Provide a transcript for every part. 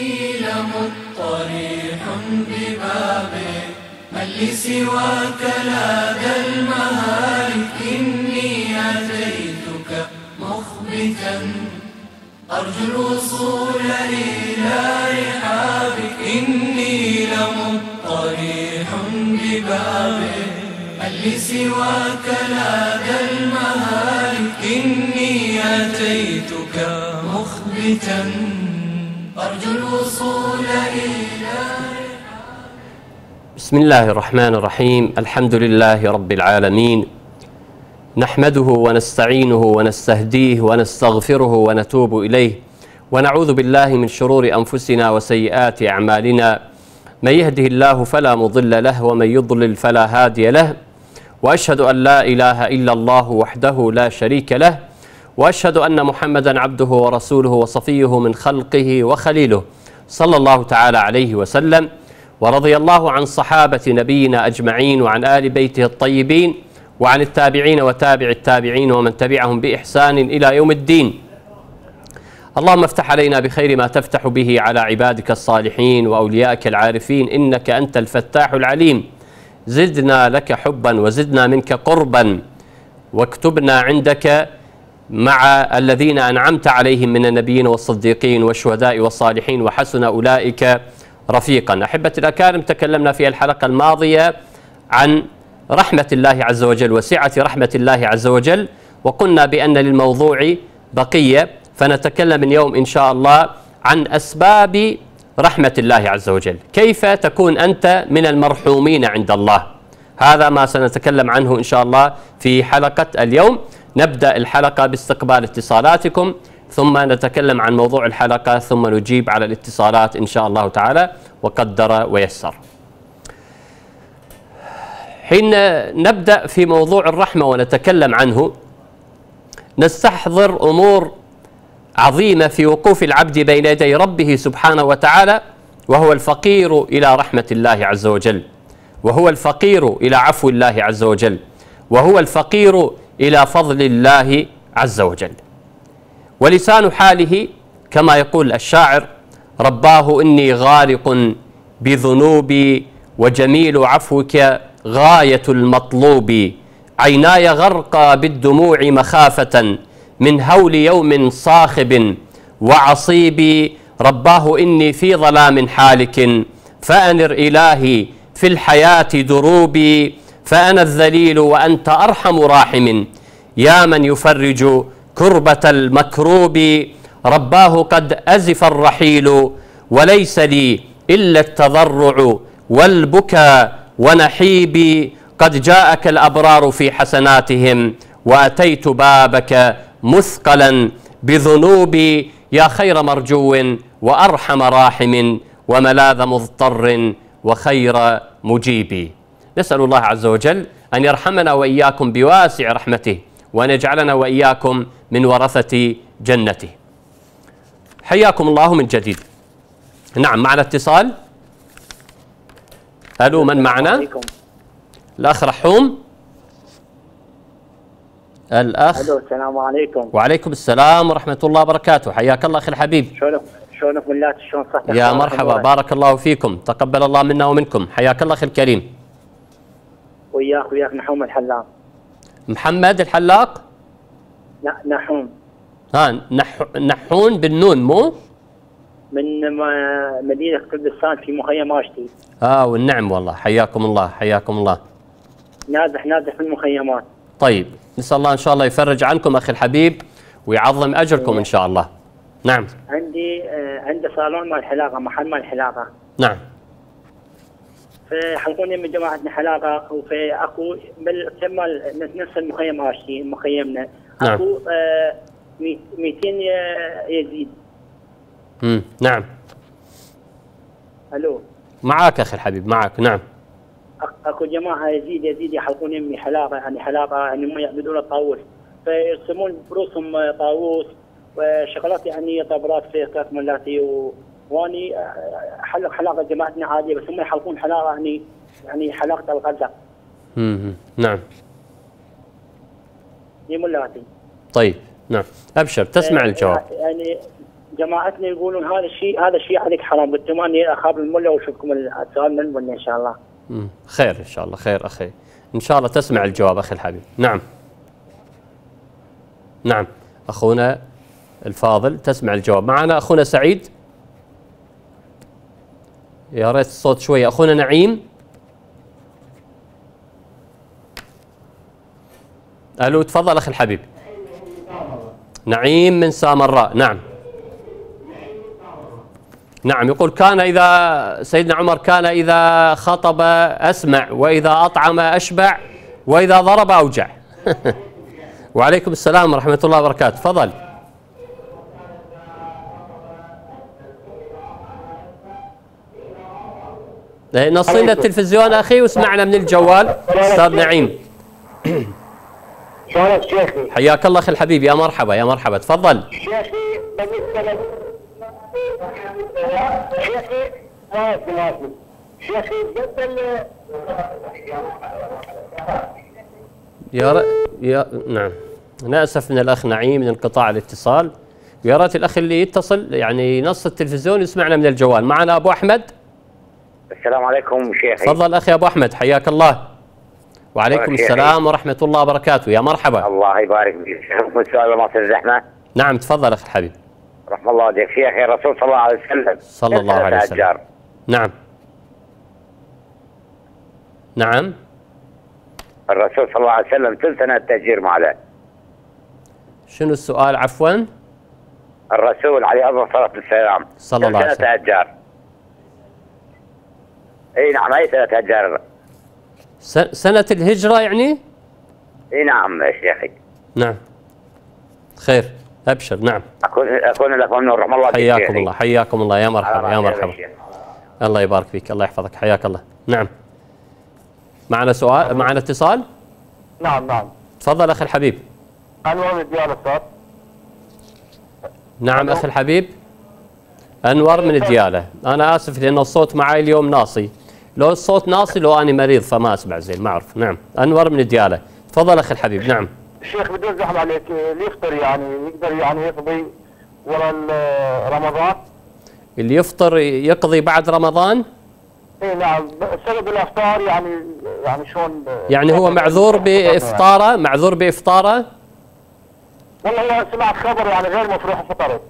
إني لمضطريح ببابك من لسواك لا ذا المهارك إني أتيتك مخبتا أرجو الوصول إلى رحابك إني لمضطريح ببابك من لسواك لا ذا المهارك إني أتيتك مخبتا أرجو الوصول إلى بسم الله الرحمن الرحيم الحمد لله رب العالمين نحمده ونستعينه ونستهديه ونستغفره ونتوب إليه ونعوذ بالله من شرور أنفسنا وسيئات أعمالنا من يهده الله فلا مضل له ومن يضلل فلا هادي له وأشهد أن لا إله إلا الله وحده لا شريك له واشهد ان محمدا عبده ورسوله وصفيه من خلقه وخليله صلى الله تعالى عليه وسلم ورضي الله عن صحابه نبينا اجمعين وعن ال بيته الطيبين وعن التابعين وتابع التابعين ومن تبعهم باحسان الى يوم الدين اللهم افتح علينا بخير ما تفتح به على عبادك الصالحين واوليائك العارفين انك انت الفتاح العليم زدنا لك حبا وزدنا منك قربا واكتبنا عندك مع الذين أنعمت عليهم من النبيين والصديقين والشهداء والصالحين وحسن أولئك رفيقا أحبتي الأكارم تكلمنا في الحلقة الماضية عن رحمة الله عز وجل وسعة رحمة الله عز وجل وقلنا بأن للموضوع بقية فنتكلم اليوم إن شاء الله عن أسباب رحمة الله عز وجل كيف تكون أنت من المرحومين عند الله هذا ما سنتكلم عنه إن شاء الله في حلقة اليوم نبدأ الحلقة باستقبال اتصالاتكم ثم نتكلم عن موضوع الحلقة ثم نجيب على الاتصالات إن شاء الله تعالى وقدر ويسر حين نبدأ في موضوع الرحمة ونتكلم عنه نستحضر أمور عظيمة في وقوف العبد بين يدي ربه سبحانه وتعالى وهو الفقير إلى رحمة الله عز وجل وهو الفقير إلى عفو الله عز وجل وهو الفقير إلى فضل الله عز وجل ولسان حاله كما يقول الشاعر رباه إني غارق بذنوبي وجميل عفوك غاية المطلوب عيناي غرقى بالدموع مخافة من هول يوم صاخب وعصيبي رباه إني في ظلام حالك فأنر إلهي في الحياة دروبي فأنا الذليل وأنت أرحم راحم يا من يفرج كربة المكروب رباه قد أزف الرحيل وليس لي إلا التضرع والبكاء ونحيبي قد جاءك الأبرار في حسناتهم وأتيت بابك مثقلا بذنوبي يا خير مرجو وأرحم راحم وملاذ مضطر وخير مجيب نسأل الله عز وجل أن يرحمنا وإياكم بواسع رحمته وأن يجعلنا وإياكم من ورثة جنته حياكم الله من جديد نعم معنا اتصال ألو من معنا الأخ رحوم الأخ ألو السلام عليكم وعليكم السلام ورحمة الله وبركاته حياك الله أخي الحبيب شلونك شلونك شلون صحتك يا مرحبا بارك الله فيكم تقبل الله منا ومنكم حياك الله أخي الكريم وياك وياك نحوم الحلاق محمد الحلاق؟ لا نحوم ها نح... نحون بالنون مو؟ من مدينة كردستان في مخيم راشدي اه والنعم والله حياكم الله حياكم الله نازح نازح في المخيمات طيب نسأل الله إن شاء الله يفرج عنكم أخي الحبيب ويعظم أجركم إن شاء الله نعم عندي آه، عندي صالون مال حلاقة محل مال حلاقة نعم حنكون يم جماعتنا حلاقه وفي اكو تم نفس المخيم هاشي مخيمنا نعم. اكو نعم. آه 200 يزيد امم نعم الو معاك اخي الحبيب معاك نعم اكو جماعه يزيد يزيد يحلقون يمي حلاقه يعني حلاقه يعني ما يعبدون الطاووس فيرسمون بروسهم طاووس وشغلات يعني طابلات في كاس ملاتي و واني احلق آه، حلاقه جماعتنا عاديه بس هم يحلقون حلاقه يعني يعني حلاقه الغزه. اها نعم. هي ملاتي. طيب نعم ابشر تسمع يعني الجواب. يعني جماعتنا يقولون هذا الشيء هذا الشيء عليك حرام قلت لهم اني اخاف المله واشوفكم السؤال من المله ان شاء الله. امم خير ان شاء الله خير اخي. ان شاء الله تسمع الجواب اخي الحبيب. نعم. نعم اخونا الفاضل تسمع الجواب معنا اخونا سعيد يا ريت الصوت شوية أخونا نعيم ألو تفضل أخي الحبيب نعيم من سامراء نعم نعم يقول كان إذا سيدنا عمر كان إذا خطب أسمع وإذا أطعم أشبع وإذا ضرب أوجع وعليكم السلام ورحمة الله وبركاته تفضل نصينا التلفزيون اخي وسمعنا من الجوال استاذ نعيم شلونك شيخي؟ حياك الله اخي الحبيب يا مرحبا يا مرحبا تفضل شيخي بالنسبه شيخي طيب، شيخي يا ر... يا نعم انا اسف من الاخ نعيم من انقطاع الاتصال ويا ريت الاخ اللي يتصل يعني ينص التلفزيون يسمعنا من الجوال معنا ابو احمد السلام عليكم شيخي تفضل اخي ابو احمد حياك الله وعليكم السلام ورحمه الله وبركاته يا مرحبا الله يبارك فيك شيخكم السؤال في الزحمه نعم تفضل اخي الحبيب رحم الله والديك شيخي الرسول صلى الله عليه وسلم صلى الله عليه وسلم نعم نعم الرسول صلى الله عليه وسلم ثلثنا التأجير ماله شنو السؤال عفوا الرسول عليه أفضل الصلاة والسلام صلى الله عليه وسلم تأجر اي نعم هي سنه هجر سنة الهجرة يعني؟ اي نعم يا شيخي نعم خير ابشر نعم اكون اكون ممنون رحم الله حياكم الله حياكم الله يا مرحبا يا مرحبا الله يبارك فيك الله يحفظك حياك الله نعم معنا سؤال نعم. معنا اتصال نعم نعم تفضل اخي الحبيب انور من الديار استاذ نعم اخي الحبيب انور من الدياله انا اسف لان الصوت معي اليوم ناصي لو الصوت ناصي لو أنا مريض فما أسمع زين ما أعرف نعم أنور من ديالة تفضل أخي الحبيب نعم شيخ بدون زحمة عليك اللي يفطر يعني يقدر يعني يقضي ورا رمضان اللي يفطر يقضي بعد رمضان اي نعم سبب الافطار يعني يعني شلون يعني هو معذور بافطاره معذور بافطاره والله سمعت خبر يعني غير مفروح فطر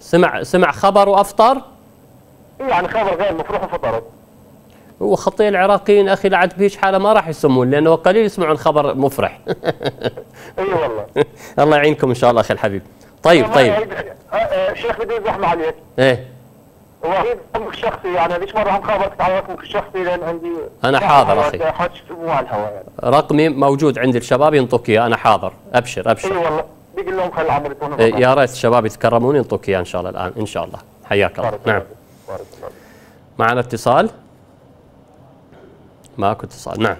سمع سمع خبر وافطر إيه، يعني خبر غير مفروح وفطرت وخطي العراقيين اخي لعد بيش حاله ما راح يسمون لانه قليل يسمعون خبر مفرح اي أيوة والله الله يعينكم ان شاء الله اخي الحبيب طيب طيب أه، أه، شيخ بدي زحمه عليك ايه وهي رقمك الشخصي يعني ليش مره عم خابرك على رقمك الشخصي لان عندي انا يعني حاضر اخي يعني. رقمي موجود عند الشباب ينطوك اياه انا حاضر ابشر ابشر اي أيوة والله بيقول لهم خل عمرك يكون إيه يا ريت الشباب يتكرمون ينطوك اياه ان شاء الله الان ان شاء الله حياك الله نعم معنا اتصال ماكو اتصال نعم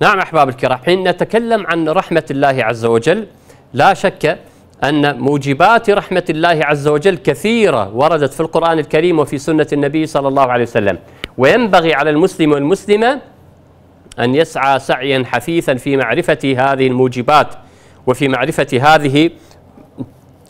نعم أحباب الكرام حين نتكلم عن رحمة الله عز وجل لا شك أن موجبات رحمة الله عز وجل كثيرة وردت في القرآن الكريم وفي سنة النبي صلى الله عليه وسلم وينبغي على المسلم والمسلمة أن يسعى سعيا حثيثا في معرفة هذه الموجبات وفي معرفة هذه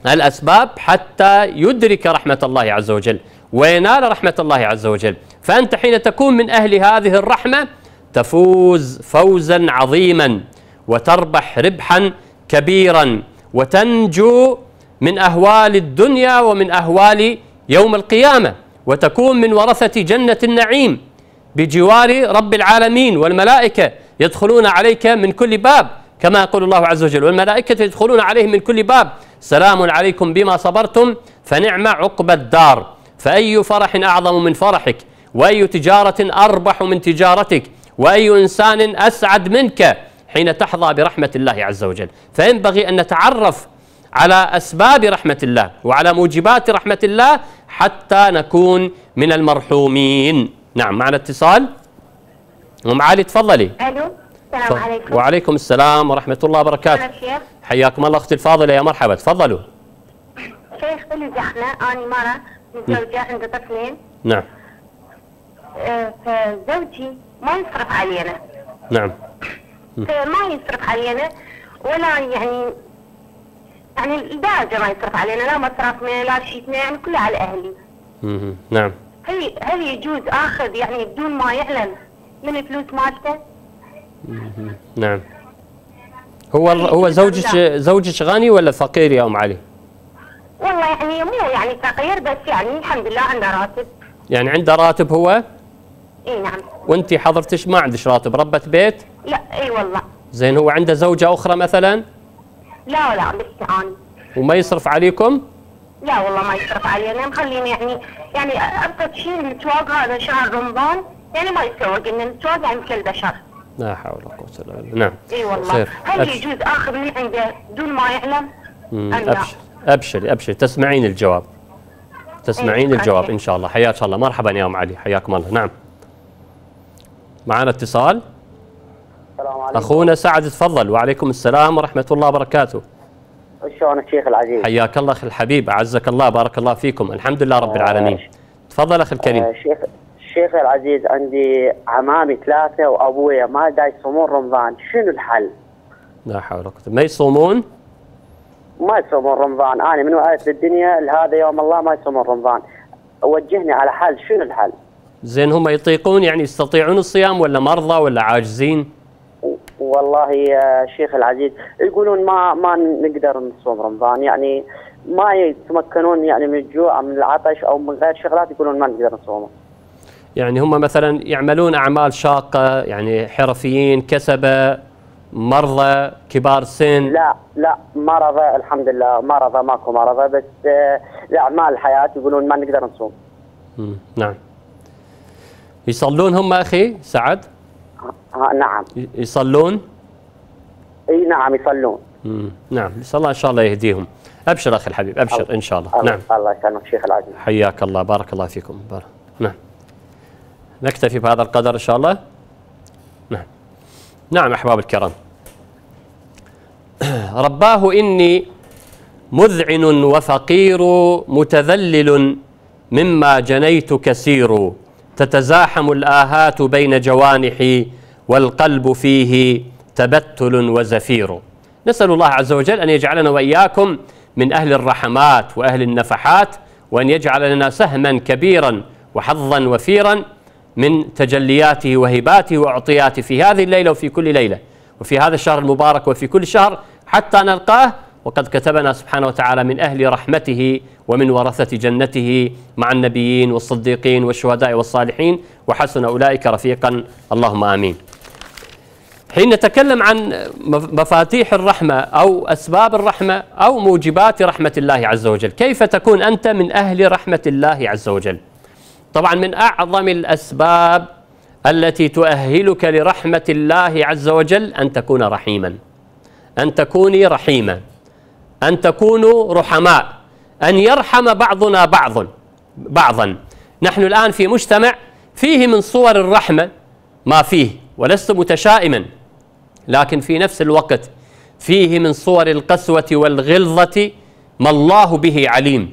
الأسباب حتى يدرك رحمة الله عز وجل وينال رحمة الله عز وجل فأنت حين تكون من أهل هذه الرحمة تفوز فوزا عظيما وتربح ربحا كبيرا وتنجو من أهوال الدنيا ومن أهوال يوم القيامة وتكون من ورثة جنة النعيم بجوار رب العالمين والملائكة يدخلون عليك من كل باب كما يقول الله عز وجل والملائكة يدخلون عليهم من كل باب سلام عليكم بما صبرتم فنعم عقبى الدار فأي فرح أعظم من فرحك وأي تجارة أربح من تجارتك وأي إنسان أسعد منك حين تحظى برحمة الله عز وجل فينبغي أن نتعرف على أسباب رحمة الله وعلى موجبات رحمة الله حتى نكون من المرحومين نعم معنا اتصال أم علي تفضلي ألو السلام عليكم وعليكم السلام ورحمة الله وبركاته حياكم الله أختي الفاضلة يا مرحبا تفضلوا شيخ اللي زحمة أنا مرة متزوجة عندي طفلين نعم فزوجي ما يصرف علينا نعم فما يصرف علينا ولا يعني يعني الدرجة ما يصرف علينا لا مصرفنا لا شيء يعني كله على أهلي نعم هل هل يجوز آخذ يعني بدون ما يعلن من الفلوس مالته؟ نعم هو هو زوجك زوجك غني ولا فقير يا ام علي؟ والله يعني مو يعني فقير بس يعني الحمد لله عنده راتب يعني عنده راتب هو؟ اي نعم وانت حضرتش ما عندك راتب ربة بيت؟ لا اي والله زين هو عنده زوجة أخرى مثلا؟ لا لا بس أنا وما يصرف عليكم؟ لا والله ما يصرف علينا مخليني يعني يعني أبقى شيء المتواضع هذا شهر رمضان يعني ما يتسوق إن عند يعني مثل البشر لا حول ولا قوة إلا بالله نعم اي والله خير. هل يجوز آخذ من عنده دون ما يعلم؟ أبشر أبشري أبشري تسمعين الجواب تسمعين الجواب إن شاء الله حياك الله مرحبا يا أم علي حياكم الله نعم معنا اتصال السلام عليكم اخونا سعد تفضل وعليكم السلام ورحمه الله وبركاته شلونك شيخ العزيز حياك الله اخي الحبيب اعزك الله بارك الله فيكم الحمد لله رب آه العالمين تفضل اخي الكريم آه شيخ شيخ العزيز عندي عمامي ثلاثه وابويا ما دا يصومون رمضان شنو الحل؟ لا حول ولا قوه ما يصومون؟ ما يصومون رمضان انا من وعيت للدنيا لهذا يوم الله ما يصومون رمضان وجهني على حل شنو الحل؟ زين هم يطيقون يعني يستطيعون الصيام ولا مرضى ولا عاجزين؟ والله يا شيخ العزيز يقولون ما ما نقدر نصوم رمضان يعني ما يتمكنون يعني من الجوع او من العطش او من غير شغلات يقولون ما نقدر نصومه. يعني هم مثلا يعملون اعمال شاقه يعني حرفيين كسبه مرضى كبار سن لا لا مرضى الحمد لله مرضى ماكو مرضى بس آه، اعمال الحياه يقولون ما نقدر نصوم. نعم. يصلون هم اخي سعد؟ آه نعم يصلون؟ اي نعم يصلون مم. نعم نسال الله ان شاء الله يهديهم ابشر اخي الحبيب ابشر ان شاء الله, الله. نعم الله يسلمك شيخ العزيز حياك الله بارك الله فيكم بارك. نعم نكتفي بهذا القدر ان شاء الله نعم نعم احباب الكرام رباه اني مذعن وفقير متذلل مما جنيت كثير تتزاحم الآهات بين جوانحي والقلب فيه تبتل وزفير نسأل الله عز وجل أن يجعلنا وإياكم من أهل الرحمات وأهل النفحات وأن يجعل لنا سهما كبيرا وحظا وفيرا من تجلياته وهباته وأعطياته في هذه الليلة وفي كل ليلة وفي هذا الشهر المبارك وفي كل شهر حتى نلقاه وقد كتبنا سبحانه وتعالى من أهل رحمته ومن ورثة جنته مع النبيين والصديقين والشهداء والصالحين وحسن أولئك رفيقا اللهم آمين حين نتكلم عن مفاتيح الرحمة أو أسباب الرحمة أو موجبات رحمة الله عز وجل كيف تكون أنت من أهل رحمة الله عز وجل طبعا من أعظم الأسباب التي تؤهلك لرحمة الله عز وجل أن تكون رحيما أن تكوني رحيمة أن تكونوا رحماء أن يرحم بعضنا بعض بعضا نحن الآن في مجتمع فيه من صور الرحمة ما فيه ولست متشائما لكن في نفس الوقت فيه من صور القسوة والغلظة ما الله به عليم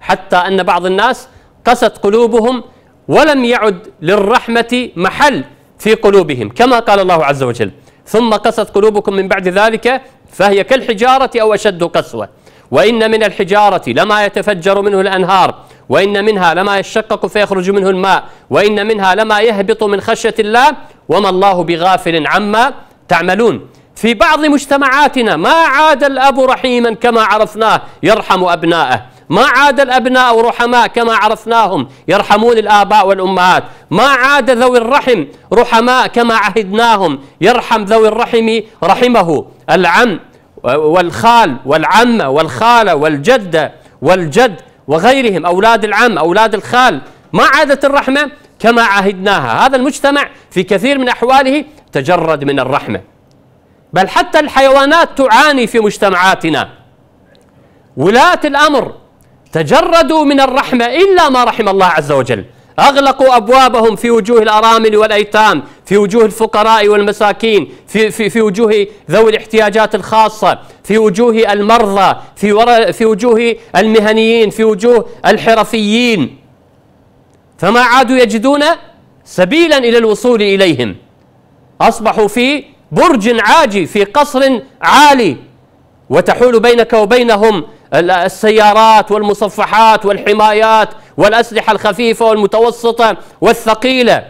حتى أن بعض الناس قست قلوبهم ولم يعد للرحمة محل في قلوبهم كما قال الله عز وجل ثم قست قلوبكم من بعد ذلك فهي كالحجارة أو أشد قسوة وإن من الحجارة لما يتفجر منه الأنهار وإن منها لما يشقق فيخرج منه الماء وإن منها لما يهبط من خشية الله وما الله بغافل عما تعملون في بعض مجتمعاتنا ما عاد الأب رحيما كما عرفناه يرحم أبناءه ما عاد الأبناء رحماء كما عرفناهم يرحمون الآباء والأمهات ما عاد ذوي الرحم رحماء كما عهدناهم يرحم ذوي الرحم رحمه العم والخال والعمة والخالة والجدة والجد وغيرهم أولاد العم أولاد الخال ما عادت الرحمة كما عهدناها هذا المجتمع في كثير من أحواله تجرد من الرحمة بل حتى الحيوانات تعاني في مجتمعاتنا ولاة الأمر تجردوا من الرحمة إلا ما رحم الله عز وجل أغلقوا أبوابهم في وجوه الأرامل والأيتام في وجوه الفقراء والمساكين في, في, في وجوه ذوي الاحتياجات الخاصة في وجوه المرضى في, في وجوه المهنيين في وجوه الحرفيين فما عادوا يجدون سبيلا إلى الوصول إليهم أصبحوا في برج عاجي في قصر عالي وتحول بينك وبينهم السيارات والمصفحات والحمايات والأسلحة الخفيفة والمتوسطة والثقيلة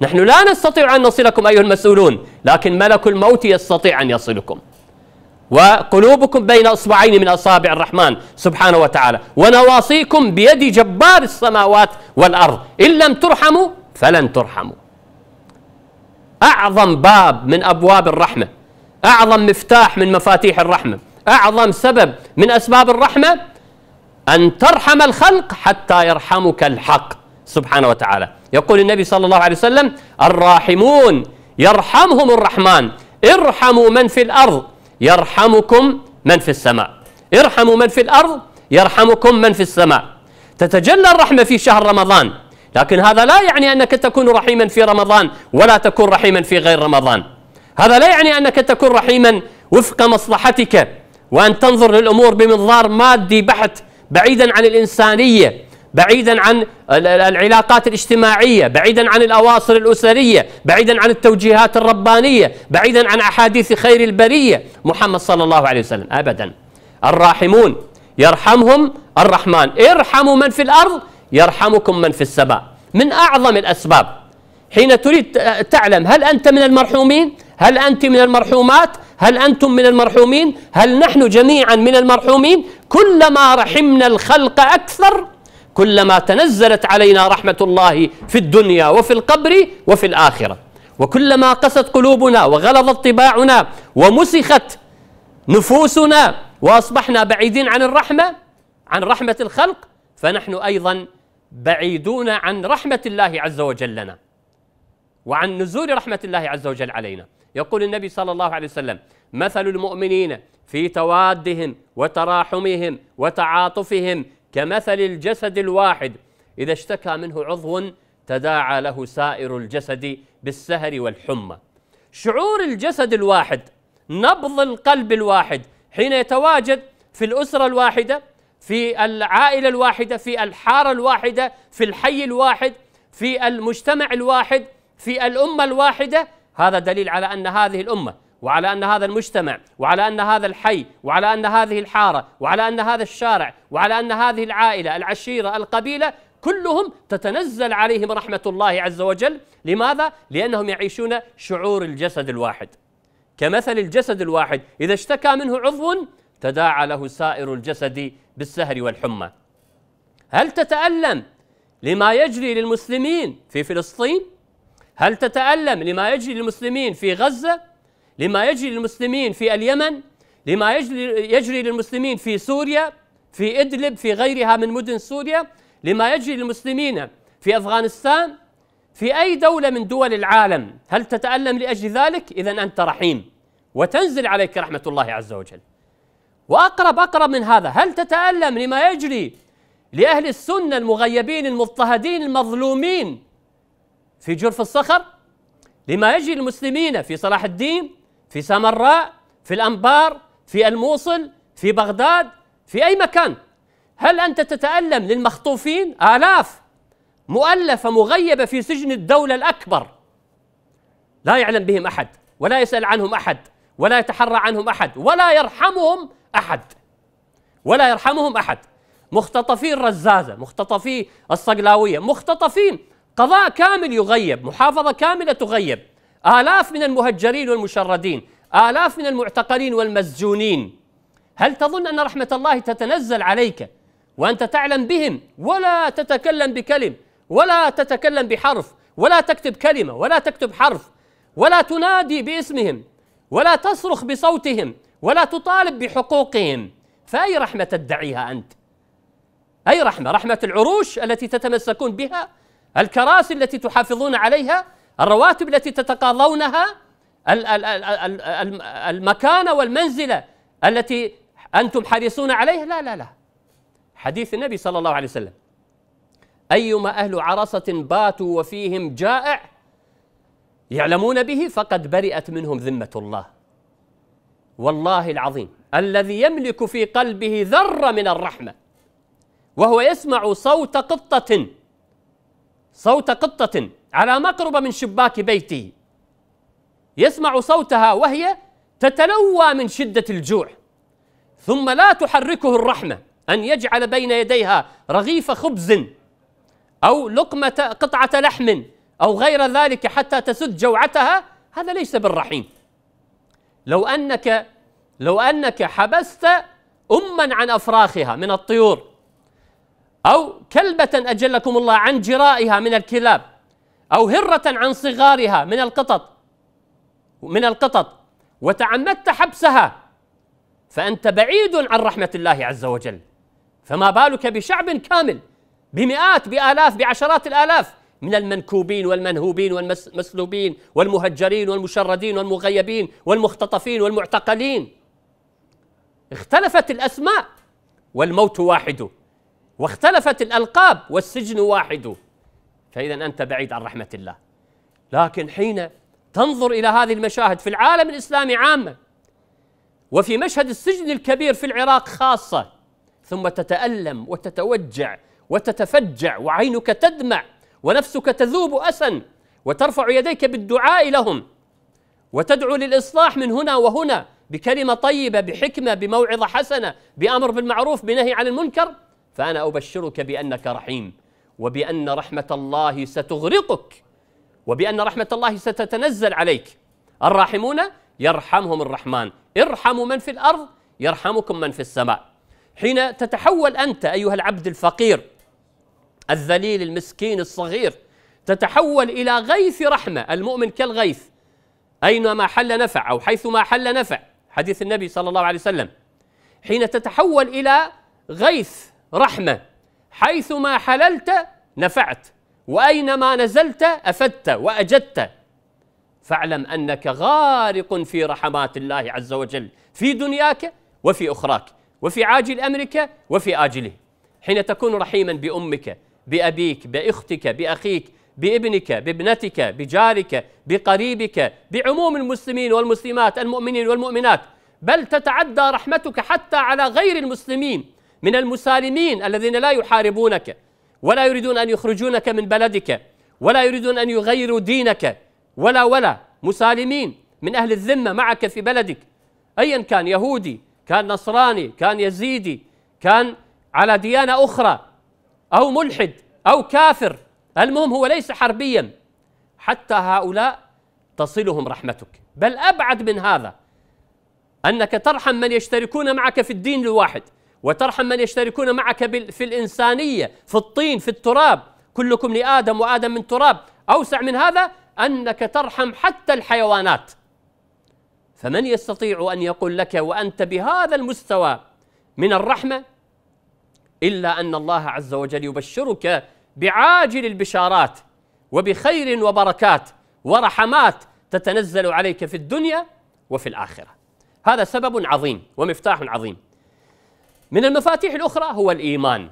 نحن لا نستطيع أن نصلكم أيها المسؤولون لكن ملك الموت يستطيع أن يصلكم وقلوبكم بين اصبعين من اصابع الرحمن سبحانه وتعالى ونواصيكم بيد جبار السماوات والارض ان لم ترحموا فلن ترحموا اعظم باب من ابواب الرحمه اعظم مفتاح من مفاتيح الرحمه أعظم سبب من أسباب الرحمة أن ترحم الخلق حتى يرحمك الحق سبحانه وتعالى يقول النبي صلى الله عليه وسلم الراحمون يرحمهم الرحمن ارحموا من في الأرض يرحمكم من في السماء ارحموا من في الأرض يرحمكم من في السماء تتجلى الرحمة في شهر رمضان لكن هذا لا يعني أنك تكون رحيما في رمضان ولا تكون رحيما في غير رمضان هذا لا يعني أنك تكون رحيما وفق مصلحتك وأن تنظر للأمور بمنظار مادي بحت بعيدا عن الإنسانية بعيدا عن العلاقات الاجتماعية بعيدا عن الأواصر الأسرية بعيدا عن التوجيهات الربانية بعيدا عن أحاديث خير البرية محمد صلى الله عليه وسلم أبدا الراحمون يرحمهم الرحمن ارحموا من في الأرض يرحمكم من في السماء من أعظم الأسباب حين تريد تعلم هل أنت من المرحومين هل أنت من المرحومات هل أنتم من المرحومين هل نحن جميعا من المرحومين كلما رحمنا الخلق أكثر كلما تنزلت علينا رحمة الله في الدنيا وفي القبر وفي الآخرة وكلما قست قلوبنا وغلظت طباعنا ومسخت نفوسنا وأصبحنا بعيدين عن الرحمة عن رحمة الخلق فنحن أيضا بعيدون عن رحمة الله عز وجل لنا وعن نزول رحمة الله عز وجل علينا يقول النبي صلى الله عليه وسلم مثل المؤمنين في توادهم وتراحمهم وتعاطفهم كمثل الجسد الواحد إذا اشتكى منه عضو تداعى له سائر الجسد بالسهر والحمى شعور الجسد الواحد نبض القلب الواحد حين يتواجد في الأسرة الواحدة في العائلة الواحدة في الحارة الواحدة في الحي الواحد في المجتمع الواحد في الأمة الواحدة هذا دليل على أن هذه الأمة وعلى أن هذا المجتمع وعلى أن هذا الحي وعلى أن هذه الحارة وعلى أن هذا الشارع وعلى أن هذه العائلة العشيرة القبيلة كلهم تتنزل عليهم رحمة الله عز وجل لماذا؟ لأنهم يعيشون شعور الجسد الواحد كمثل الجسد الواحد إذا اشتكى منه عضو تداعى له سائر الجسد بالسهر والحمى هل تتألم لما يجري للمسلمين في فلسطين؟ هل تتألم لما يجري للمسلمين في غزة لما يجري للمسلمين في اليمن لما يجري, يجري للمسلمين في سوريا في إدلب في غيرها من مدن سوريا لما يجري للمسلمين في أفغانستان في أي دولة من دول العالم هل تتألم لأجل ذلك إذا أنت رحيم وتنزل عليك رحمة الله عز وجل وأقرب أقرب من هذا هل تتألم لما يجري لأهل السنة المغيبين المضطهدين المظلومين في جرف الصخر لما يجري المسلمين في صلاح الدين في سامراء في الأنبار في الموصل في بغداد في أي مكان هل أنت تتألم للمخطوفين آلاف مؤلفة مغيبة في سجن الدولة الأكبر لا يعلم بهم أحد ولا يسأل عنهم أحد ولا يتحرى عنهم أحد ولا يرحمهم أحد ولا يرحمهم أحد مختطفي الرزازة مختطفي الصقلاوية مختطفين قضاء كامل يغيب محافظة كاملة تغيب آلاف من المهجرين والمشردين آلاف من المعتقلين والمسجونين هل تظن أن رحمة الله تتنزل عليك وأنت تعلم بهم ولا تتكلم بكلم ولا تتكلم بحرف ولا تكتب كلمة ولا تكتب حرف ولا تنادي باسمهم ولا تصرخ بصوتهم ولا تطالب بحقوقهم فأي رحمة تدعيها أنت أي رحمة رحمة العروش التي تتمسكون بها الكراسي التي تحافظون عليها الرواتب التي تتقاضونها المكانة والمنزلة التي أنتم حريصون عليها لا لا لا حديث النبي صلى الله عليه وسلم أيما أهل عرصة باتوا وفيهم جائع يعلمون به فقد برئت منهم ذمة الله والله العظيم الذي يملك في قلبه ذرة من الرحمة وهو يسمع صوت قطة صوت قطة على مقربة من شباك بيته يسمع صوتها وهي تتلوى من شدة الجوع ثم لا تحركه الرحمة أن يجعل بين يديها رغيف خبز أو لقمة قطعة لحم أو غير ذلك حتى تسد جوعتها هذا ليس بالرحيم لو أنك لو أنك حبست أما عن أفراخها من الطيور أو كلبة أجلكم الله عن جرائها من الكلاب أو هرة عن صغارها من القطط من القطط وتعمدت حبسها فأنت بعيد عن رحمة الله عز وجل فما بالك بشعب كامل بمئات بآلاف بعشرات الآلاف من المنكوبين والمنهوبين والمسلوبين والمهجرين والمشردين والمغيبين والمختطفين والمعتقلين اختلفت الأسماء والموت واحد واختلفت الألقاب والسجن واحد فإذا أنت بعيد عن رحمة الله لكن حين تنظر إلى هذه المشاهد في العالم الإسلامي عامة وفي مشهد السجن الكبير في العراق خاصة ثم تتألم وتتوجع وتتفجع وعينك تدمع ونفسك تذوب أسا وترفع يديك بالدعاء لهم وتدعو للإصلاح من هنا وهنا بكلمة طيبة بحكمة بموعظة حسنة بأمر بالمعروف بنهي عن المنكر فأنا أبشرك بأنك رحيم وبأن رحمة الله ستغرقك وبأن رحمة الله ستتنزل عليك الراحمون يرحمهم الرحمن ارحموا من في الأرض يرحمكم من في السماء حين تتحول أنت أيها العبد الفقير الذليل المسكين الصغير تتحول إلى غيث رحمة المؤمن كالغيث أينما حل نفع أو حيثما حل نفع حديث النبي صلى الله عليه وسلم حين تتحول إلى غيث رحمة حيثما حللت نفعت وأينما نزلت أفدت وأجدت فاعلم أنك غارق في رحمات الله عز وجل في دنياك وفي أخراك وفي عاجل أمرك وفي آجله حين تكون رحيما بأمك بأبيك بأختك بأخيك بابنك بابنتك بجارك بقريبك بعموم المسلمين والمسلمات المؤمنين والمؤمنات بل تتعدى رحمتك حتى على غير المسلمين من المسالمين الذين لا يحاربونك ولا يريدون أن يخرجونك من بلدك ولا يريدون أن يغيروا دينك ولا ولا مسالمين من أهل الذمة معك في بلدك أيا كان يهودي كان نصراني كان يزيدي كان على ديانة أخرى أو ملحد أو كافر المهم هو ليس حربيا حتى هؤلاء تصلهم رحمتك بل أبعد من هذا أنك ترحم من يشتركون معك في الدين الواحد وترحم من يشتركون معك في الإنسانية في الطين في التراب كلكم لآدم وآدم من تراب أوسع من هذا أنك ترحم حتى الحيوانات فمن يستطيع أن يقول لك وأنت بهذا المستوى من الرحمة إلا أن الله عز وجل يبشرك بعاجل البشارات وبخير وبركات ورحمات تتنزل عليك في الدنيا وفي الآخرة هذا سبب عظيم ومفتاح عظيم من المفاتيح الأخرى هو الإيمان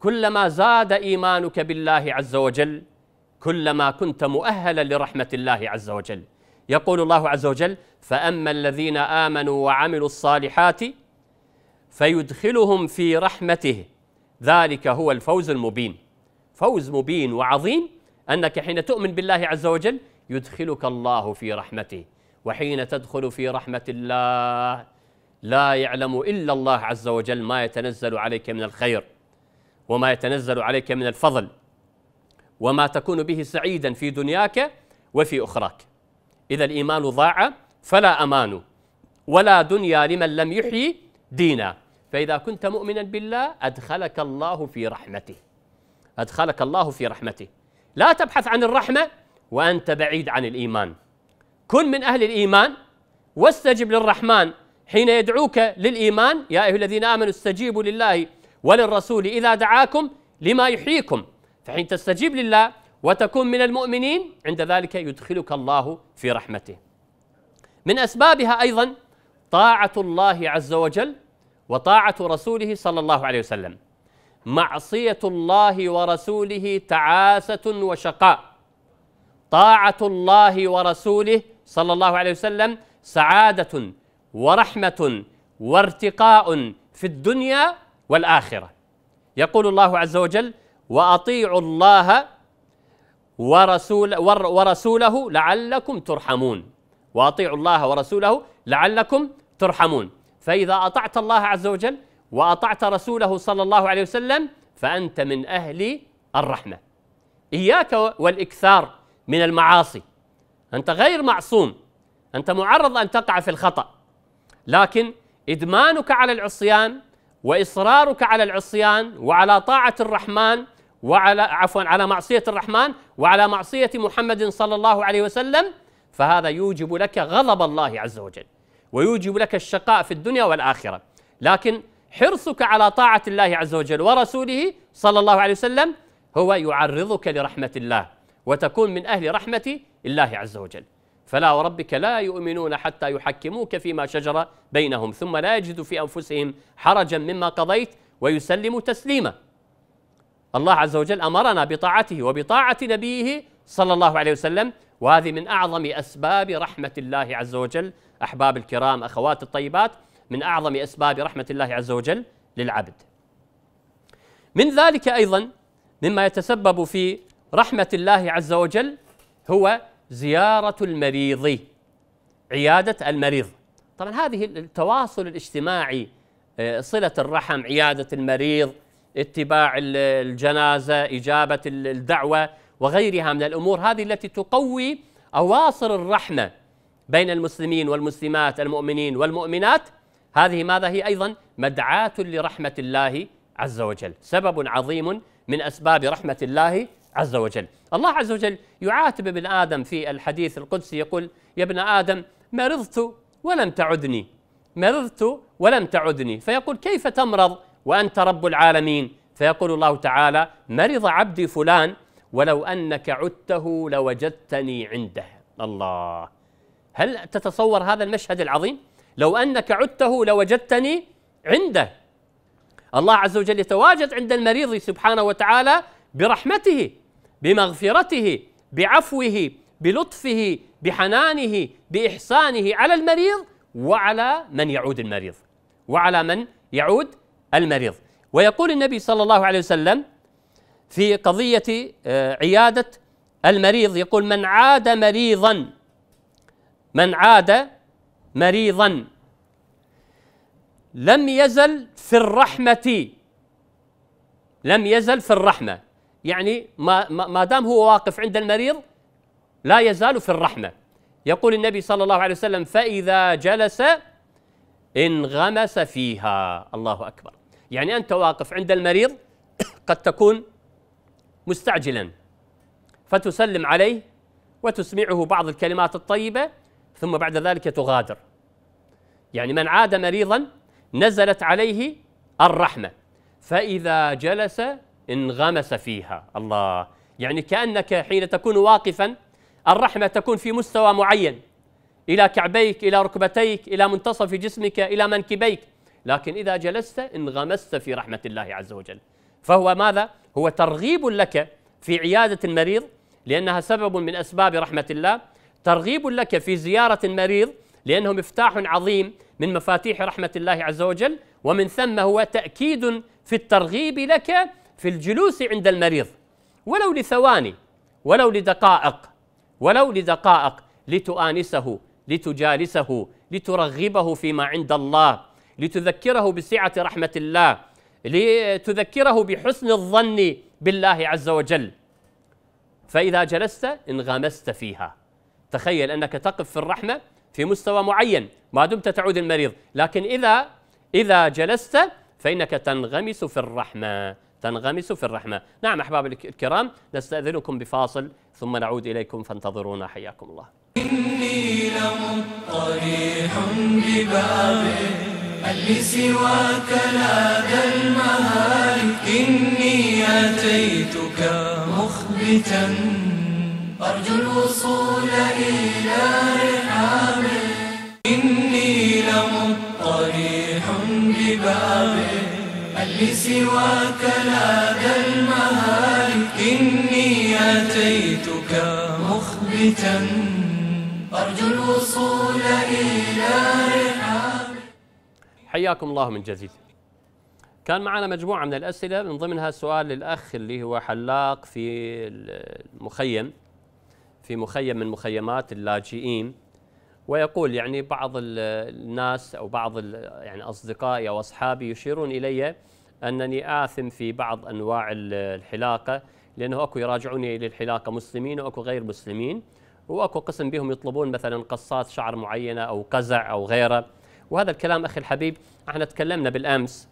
كلما زاد إيمانك بالله عز وجل كلما كنت مؤهلا لرحمة الله عز وجل يقول الله عز وجل فأما الذين آمنوا وعملوا الصالحات فيدخلهم في رحمته ذلك هو الفوز المبين فوز مبين وعظيم أنك حين تؤمن بالله عز وجل يدخلك الله في رحمته وحين تدخل في رحمة الله لا يعلم إلا الله عز وجل ما يتنزل عليك من الخير وما يتنزل عليك من الفضل وما تكون به سعيدا في دنياك وفي أخراك إذا الإيمان ضاع فلا أمان ولا دنيا لمن لم يحيي دينا فإذا كنت مؤمنا بالله أدخلك الله في رحمته أدخلك الله في رحمته لا تبحث عن الرحمة وأنت بعيد عن الإيمان كن من أهل الإيمان واستجب للرحمن حين يدعوك للإيمان يا أيها الذين آمنوا استجيبوا لله وللرسول إذا دعاكم لما يحييكم فحين تستجيب لله وتكون من المؤمنين عند ذلك يدخلك الله في رحمته من أسبابها أيضا طاعة الله عز وجل وطاعة رسوله صلى الله عليه وسلم معصية الله ورسوله تعاسة وشقاء طاعة الله ورسوله صلى الله عليه وسلم سعادة ورحمة وارتقاء في الدنيا والآخرة يقول الله عز وجل وأطيعوا الله ورسول ورسوله لعلكم ترحمون وأطيعوا الله ورسوله لعلكم ترحمون فإذا أطعت الله عز وجل وأطعت رسوله صلى الله عليه وسلم فأنت من أهل الرحمة إياك والإكثار من المعاصي أنت غير معصوم أنت معرض أن تقع في الخطأ لكن ادمانك على العصيان واصرارك على العصيان وعلى طاعه الرحمن وعلى عفوا على معصيه الرحمن وعلى معصيه محمد صلى الله عليه وسلم فهذا يوجب لك غضب الله عز وجل ويوجب لك الشقاء في الدنيا والاخره لكن حرصك على طاعه الله عز وجل ورسوله صلى الله عليه وسلم هو يعرضك لرحمه الله وتكون من اهل رحمه الله عز وجل فلا وربك لا يؤمنون حتى يحكموك فيما شجر بينهم ثم لا يجدوا في انفسهم حرجا مما قضيت ويسلموا تسليما. الله عز وجل امرنا بطاعته وبطاعه نبيه صلى الله عليه وسلم وهذه من اعظم اسباب رحمه الله عز وجل احباب الكرام اخوات الطيبات من اعظم اسباب رحمه الله عز وجل للعبد. من ذلك ايضا مما يتسبب في رحمه الله عز وجل هو زيارة المريض عيادة المريض طبعا هذه التواصل الاجتماعي آه، صلة الرحم عيادة المريض اتباع الجنازة إجابة الدعوة وغيرها من الأمور هذه التي تقوي أواصر الرحمة بين المسلمين والمسلمات المؤمنين والمؤمنات هذه ماذا هي أيضا مدعاة لرحمة الله عز وجل سبب عظيم من أسباب رحمة الله عز وجل الله عز وجل يعاتب ابن آدم في الحديث القدسي يقول يا ابن آدم مرضت ولم تعدني مرضت ولم تعدني فيقول كيف تمرض وأنت رب العالمين فيقول الله تعالى مرض عبدي فلان ولو أنك عدته لوجدتني عنده الله هل تتصور هذا المشهد العظيم لو أنك عدته لوجدتني عنده الله عز وجل يتواجد عند المريض سبحانه وتعالى برحمته بمغفرته بعفوه بلطفه بحنانه باحسانه على المريض وعلى من يعود المريض وعلى من يعود المريض ويقول النبي صلى الله عليه وسلم في قضيه آه، عياده المريض يقول من عاد مريضا من عاد مريضا لم يزل في الرحمه لم يزل في الرحمه يعني ما, ما دام هو واقف عند المريض لا يزال في الرحمة يقول النبي صلى الله عليه وسلم فإذا جلس انغمس فيها الله أكبر يعني أنت واقف عند المريض قد تكون مستعجلا فتسلم عليه وتسمعه بعض الكلمات الطيبة ثم بعد ذلك تغادر يعني من عاد مريضا نزلت عليه الرحمة فإذا جلس انغمس فيها الله يعني كأنك حين تكون واقفا الرحمة تكون في مستوى معين إلى كعبيك إلى ركبتيك إلى منتصف جسمك إلى منكبيك لكن إذا جلست انغمست في رحمة الله عز وجل فهو ماذا؟ هو ترغيب لك في عيادة المريض لأنها سبب من أسباب رحمة الله ترغيب لك في زيارة المريض لأنه مفتاح عظيم من مفاتيح رحمة الله عز وجل ومن ثم هو تأكيد في الترغيب لك في الجلوس عند المريض ولو لثواني ولو لدقائق ولو لدقائق لتؤانسه لتجالسه لترغبه فيما عند الله لتذكره بسعة رحمة الله لتذكره بحسن الظن بالله عز وجل فإذا جلست انغمست فيها تخيل أنك تقف في الرحمة في مستوى معين ما دمت تعود المريض لكن إذا إذا جلست فإنك تنغمس في الرحمة تنغمس في الرحمة نعم أحباب الكرام نستأذنكم بفاصل ثم نعود إليكم فانتظرونا حياكم الله إني لمطريح ببابه هل سواك ذا المهالك إني أتيتك مخبتا أرجو الوصول إلى رحابه إني لمطريح ببابه لسواك ذا المهارم إني أتيتك مخبتا أرجو الوصول إلى رحاب حياكم الله من جديد كان معنا مجموعة من الأسئلة من ضمنها سؤال للأخ اللي هو حلاق في المخيم في مخيم من مخيمات اللاجئين ويقول يعني بعض الناس او بعض يعني اصدقائي او اصحابي يشيرون الي انني آثم في بعض انواع الحلاقه لانه اكو يراجعوني الى الحلاقه مسلمين واكو غير مسلمين واكو قسم بهم يطلبون مثلا قصات شعر معينه او قزع او غيره وهذا الكلام اخي الحبيب احنا تكلمنا بالامس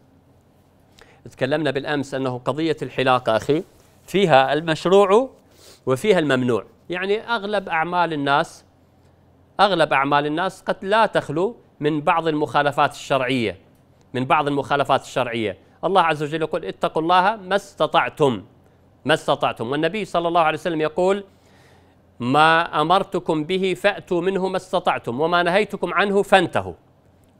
تكلمنا بالامس انه قضيه الحلاقه اخي فيها المشروع وفيها الممنوع يعني اغلب اعمال الناس اغلب اعمال الناس قد لا تخلو من بعض المخالفات الشرعيه من بعض المخالفات الشرعيه الله عز وجل يقول اتقوا الله ما استطعتم ما استطعتم والنبي صلى الله عليه وسلم يقول ما امرتكم به فاتوا منه ما استطعتم وما نهيتكم عنه فانتهوا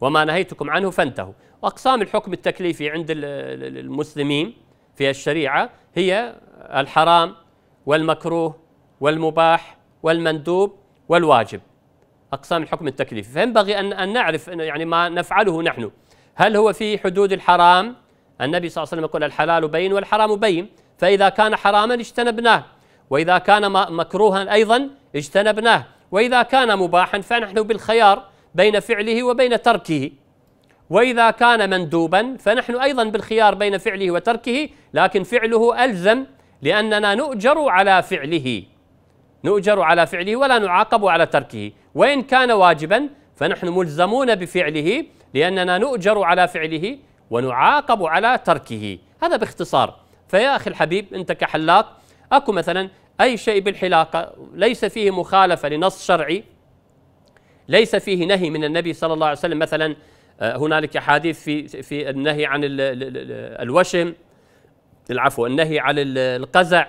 وما نهيتكم عنه فانتهوا اقسام الحكم التكليفي عند المسلمين في الشريعه هي الحرام والمكروه والمباح والمندوب والواجب اقسام الحكم التكليفي فينبغي ان ان نعرف يعني ما نفعله نحن هل هو في حدود الحرام النبي صلى الله عليه وسلم يقول الحلال بين والحرام بين فإذا كان حراما اجتنبناه وإذا كان مكروها أيضا اجتنبناه وإذا كان مباحا فنحن بالخيار بين فعله وبين تركه وإذا كان مندوبا فنحن أيضا بالخيار بين فعله وتركه لكن فعله ألزم لأننا نؤجر على فعله نؤجر على فعله ولا نعاقب على تركه وإن كان واجبا فنحن ملزمون بفعله لأننا نؤجر على فعله ونعاقب على تركه هذا باختصار فيا أخي الحبيب أنت كحلاق أكو مثلا أي شيء بالحلاقة ليس فيه مخالفة لنص شرعي ليس فيه نهي من النبي صلى الله عليه وسلم مثلا آه، هنالك أحاديث في في النهي عن الوشم العفو النهي عن القزع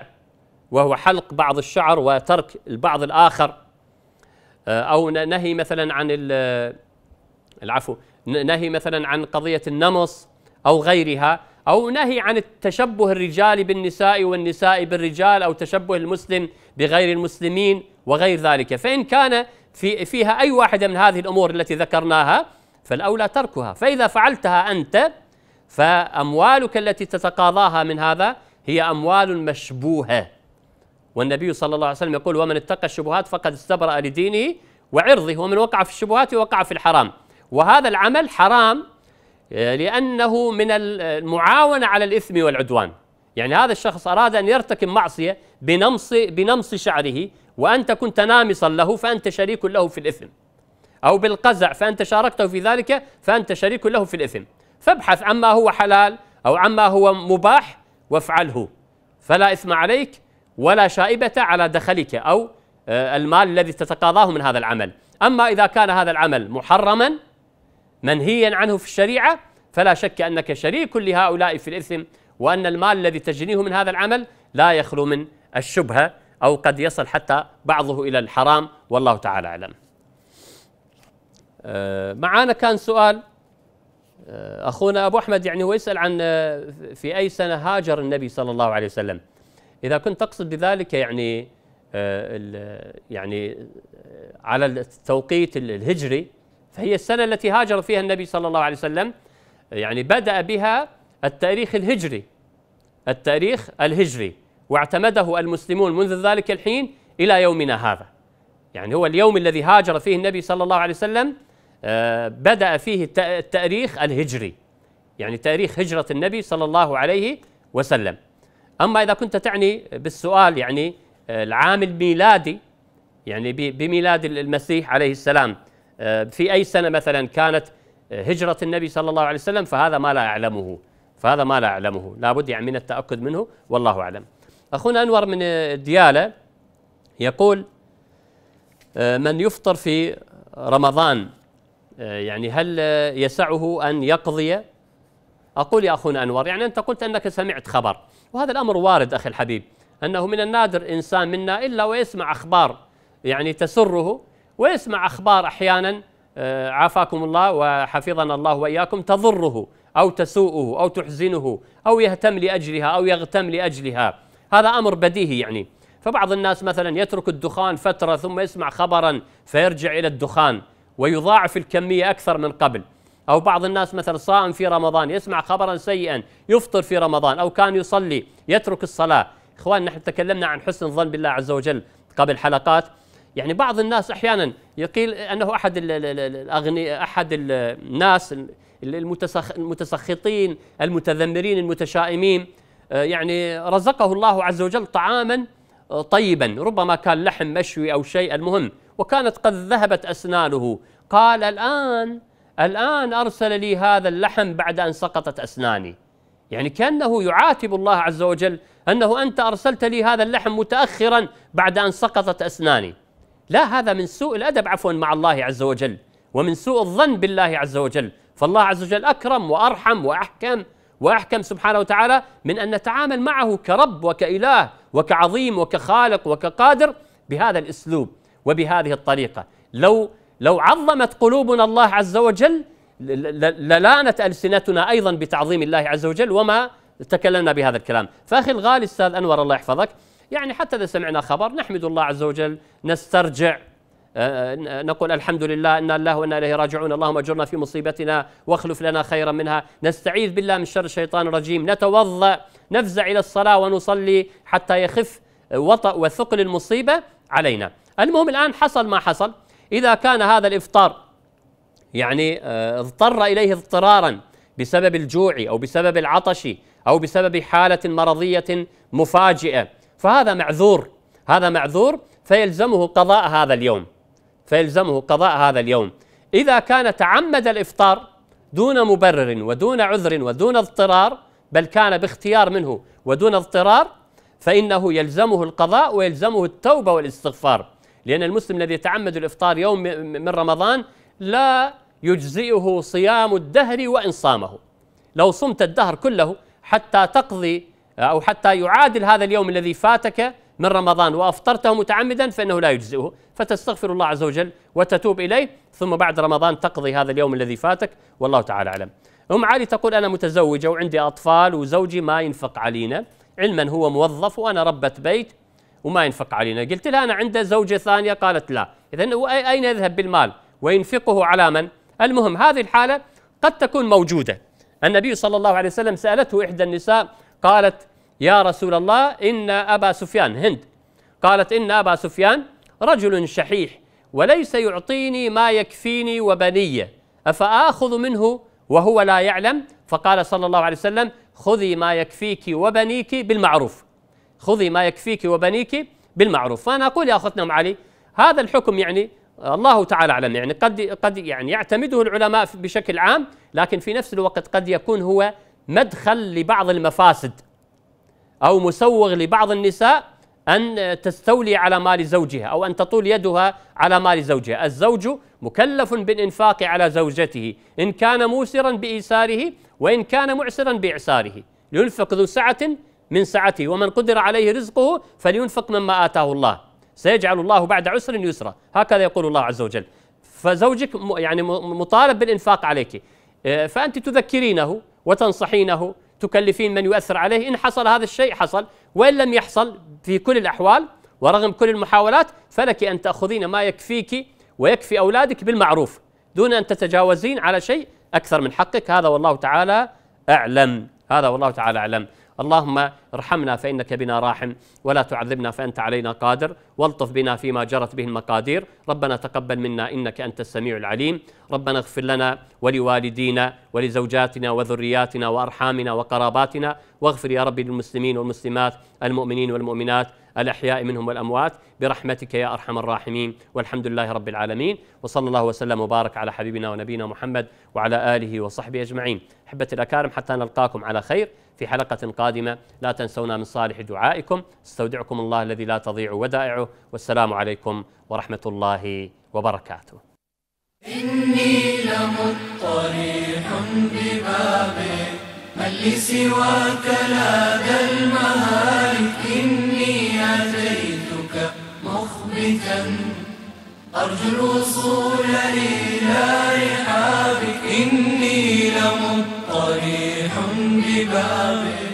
وهو حلق بعض الشعر وترك البعض الآخر آه، أو نهي مثلا عن العفو نهي مثلا عن قضية النمص أو غيرها أو نهي عن التشبه الرجال بالنساء والنساء بالرجال أو تشبه المسلم بغير المسلمين وغير ذلك فإن كان في فيها أي واحدة من هذه الأمور التي ذكرناها فالأولى تركها فإذا فعلتها أنت فأموالك التي تتقاضاها من هذا هي أموال مشبوهة والنبي صلى الله عليه وسلم يقول ومن اتقى الشبهات فقد استبرأ لدينه وعرضه ومن وقع في الشبهات وقع في الحرام وهذا العمل حرام آه، لأنه من المعاونة على الإثم والعدوان يعني هذا الشخص أراد أن يرتكب معصية بنمص, بنمص شعره وأنت كنت نامصا له فأنت شريك له في الإثم أو بالقزع فأنت شاركته في ذلك فأنت شريك له في الإثم فابحث عما هو حلال أو عما هو مباح وافعله فلا إثم عليك ولا شائبة على دخلك أو آه، المال الذي تتقاضاه من هذا العمل أما إذا كان هذا العمل محرما منهيا عنه في الشريعة فلا شك أنك شريك لهؤلاء في الإثم وأن المال الذي تجنيه من هذا العمل لا يخلو من الشبهة أو قد يصل حتى بعضه إلى الحرام والله تعالى أعلم أه، معانا كان سؤال أه، أخونا أبو أحمد يعني هو يسأل عن أه، في أي سنة هاجر النبي صلى الله عليه وسلم إذا كنت تقصد بذلك يعني يعني على التوقيت الهجري فهي السنة التي هاجر فيها النبي صلى الله عليه وسلم يعني بدأ بها التاريخ الهجري التاريخ الهجري واعتمده المسلمون منذ ذلك الحين إلى يومنا هذا يعني هو اليوم الذي هاجر فيه النبي صلى الله عليه وسلم آه، بدأ فيه التاريخ الهجري يعني تاريخ هجرة النبي صلى الله عليه وسلم أما إذا كنت تعني بالسؤال يعني آه، العام الميلادي يعني بميلاد المسيح عليه السلام آه، في أي سنة مثلا كانت آه، هجرة النبي صلى الله عليه وسلم فهذا ما لا أعلمه فهذا ما لا أعلمه لا بد يعني من التأكد منه والله أعلم أخونا أنور من ديالة يقول آه، من يفطر في رمضان يعني هل يسعه أن يقضي أقول يا أخونا أنور يعني أنت قلت أنك سمعت خبر وهذا الأمر وارد أخي الحبيب أنه من النادر إنسان منا إلا ويسمع أخبار يعني تسره ويسمع أخبار أحيانا آه، عافاكم الله وحفظنا الله وإياكم تضره أو تسوءه أو تحزنه أو يهتم لأجلها أو يغتم لأجلها هذا أمر بديهي يعني فبعض الناس مثلا يترك الدخان فترة ثم يسمع خبرا فيرجع إلى الدخان ويضاعف الكمية أكثر من قبل أو بعض الناس مثلا صائم في رمضان يسمع خبرا سيئا يفطر في رمضان أو كان يصلي يترك الصلاة إخوان نحن تكلمنا عن حسن الظن بالله عز وجل قبل حلقات يعني بعض الناس احيانا يقيل انه احد الاغنياء احد الناس المتسخطين المتذمرين المتشائمين آه، يعني رزقه الله عز وجل طعاما آه، طيبا ربما كان لحم مشوي او شيء المهم وكانت قد ذهبت اسنانه قال الان الان ارسل لي هذا اللحم بعد ان سقطت اسناني يعني كانه يعاتب الله عز وجل انه انت ارسلت لي هذا اللحم متاخرا بعد ان سقطت اسناني لا هذا من سوء الادب عفوا مع الله عز وجل ومن سوء الظن بالله عز وجل فالله عز وجل اكرم وارحم واحكم واحكم سبحانه وتعالى من ان نتعامل معه كرب وكاله وكعظيم وكخالق وكقادر بهذا الاسلوب وبهذه الطريقه لو لو عظمت قلوبنا الله عز وجل للانت السنتنا ايضا بتعظيم الله عز وجل وما تكلمنا بهذا الكلام فاخي الغالي استاذ انور الله يحفظك يعني حتى إذا سمعنا خبر نحمد الله عز وجل نسترجع آه، آه، نقول الحمد لله إنا الله وإنا إليه راجعون اللهم أجرنا في مصيبتنا واخلف لنا خيرا منها نستعيذ بالله من شر الشيطان الرجيم نتوضأ نفزع إلى الصلاة ونصلي حتى يخف وطأ وثقل المصيبة علينا المهم الآن حصل ما حصل إذا كان هذا الإفطار يعني آه، اضطر إليه اضطرارا بسبب الجوع أو بسبب العطش أو بسبب حالة مرضية مفاجئة فهذا معذور هذا معذور فيلزمه قضاء هذا اليوم فيلزمه قضاء هذا اليوم إذا كان تعمد الإفطار دون مبرر ودون عذر ودون اضطرار بل كان باختيار منه ودون اضطرار فإنه يلزمه القضاء ويلزمه التوبة والاستغفار لأن المسلم الذي تعمد الإفطار يوم من رمضان لا يجزئه صيام الدهر وإن صامه لو صمت الدهر كله حتى تقضي أو حتى يعادل هذا اليوم الذي فاتك من رمضان وأفطرته متعمدا فإنه لا يجزئه فتستغفر الله عز وجل وتتوب إليه ثم بعد رمضان تقضي هذا اليوم الذي فاتك والله تعالى أعلم أم علي تقول أنا متزوجة وعندي أطفال وزوجي ما ينفق علينا علما هو موظف وأنا ربة بيت وما ينفق علينا قلت لها أنا عنده زوجة ثانية قالت لا إذا أين يذهب بالمال وينفقه على من المهم هذه الحالة قد تكون موجودة النبي صلى الله عليه وسلم سألته إحدى النساء قالت يا رسول الله إن أبا سفيان هند قالت إن أبا سفيان رجل شحيح وليس يعطيني ما يكفيني وبنية أفآخذ منه وهو لا يعلم فقال صلى الله عليه وسلم خذي ما يكفيك وبنيك بالمعروف خذي ما يكفيك وبنيك بالمعروف فأنا أقول يا أخوتنا أم علي هذا الحكم يعني الله تعالى أعلم يعني قد قد يعني يعتمده العلماء بشكل عام لكن في نفس الوقت قد يكون هو مدخل لبعض المفاسد أو مسوغ لبعض النساء أن تستولي على مال زوجها أو أن تطول يدها على مال زوجها الزوج مكلف بالإنفاق على زوجته إن كان موسرا بإيساره وإن كان معسرا بإعساره لينفق ذو سعة من سعته ومن قدر عليه رزقه فلينفق مما آتاه الله سيجعل الله بعد عسر يسرا هكذا يقول الله عز وجل فزوجك يعني مطالب بالإنفاق عليك آه، فأنت تذكرينه وتنصحينه تكلفين من يؤثر عليه إن حصل هذا الشيء حصل وإن لم يحصل في كل الأحوال ورغم كل المحاولات فلك أن تأخذين ما يكفيك ويكفي أولادك بالمعروف دون أن تتجاوزين على شيء أكثر من حقك هذا والله تعالى أعلم هذا والله تعالى أعلم اللهم ارحمنا فإنك بنا راحم ولا تعذبنا فأنت علينا قادر والطف بنا فيما جرت به المقادير ربنا تقبل منا إنك أنت السميع العليم ربنا اغفر لنا ولوالدينا ولزوجاتنا وذرياتنا وأرحامنا وقراباتنا واغفر يا رب للمسلمين والمسلمات المؤمنين والمؤمنات الأحياء منهم والأموات برحمتك يا أرحم الراحمين والحمد لله رب العالمين وصلى الله وسلم وبارك على حبيبنا ونبينا محمد وعلى آله وصحبه أجمعين أحبة الأكارم حتى نلقاكم على خير في حلقة قادمة لا تنسونا من صالح دعائكم استودعكم الله الذي لا تضيع ودائعه والسلام عليكم ورحمة الله وبركاته إني لمطريح ببابه من سواك لا ذا المهارك إني أتيتك مخبتا أرجو الوصول إلى رحابك إني لمطريح ببابك